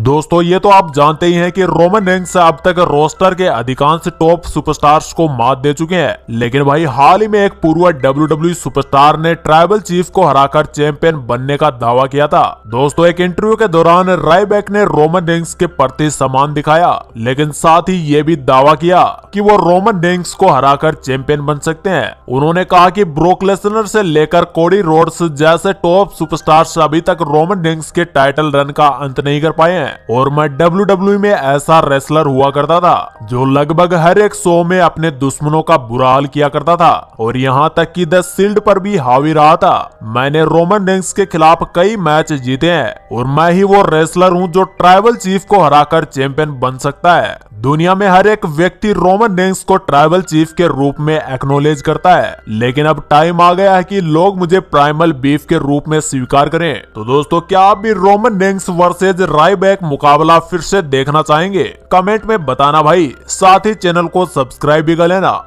दोस्तों ये तो आप जानते ही हैं कि रोमन रेंग्स अब तक रोस्टर के अधिकांश टॉप सुपरस्टार्स को मात दे चुके हैं लेकिन भाई हाल ही में एक पूर्व डब्ल्यू e सुपरस्टार ने ट्राइबल चीफ को हराकर चैंपियन बनने का दावा किया था दोस्तों एक इंटरव्यू के दौरान रायबैक ने रोमन रेंग्स के प्रति समान दिखाया लेकिन साथ ही ये भी दावा किया कि वो रोमन रेंग्स को हराकर चैंपियन बन सकते हैं उन्होंने कहा कि ब्रोकलेसनर से लेकर कोडी रोड्स जैसे टॉप सुपरस्टार्स अभी तक रोमन रेंग्स के टाइटल रन का अंत नहीं कर पाए हैं और मैं डब्ल्यू डब्ल्यू e में ऐसा रेसलर हुआ करता था जो लगभग हर एक शो में अपने दुश्मनों का बुरा हाल किया करता था और यहाँ तक कि द सील्ड पर भी हावी रहा था मैंने रोमन रिंग्स के खिलाफ कई मैच जीते हैं और मैं ही वो रेसलर हूँ जो ट्राइबल चीफ को हराकर चैंपियन बन सकता है दुनिया में हर एक व्यक्ति रोमन रेंग्स को ट्राइबल चीफ के रूप में एक्नोलेज करता है लेकिन अब टाइम आ गया है कि लोग मुझे प्राइमल बीफ के रूप में स्वीकार करें तो दोस्तों क्या आप भी रोमन रेंग्स वर्सेज रायबैक मुकाबला फिर से देखना चाहेंगे कमेंट में बताना भाई साथ ही चैनल को सब्सक्राइब भी कर लेना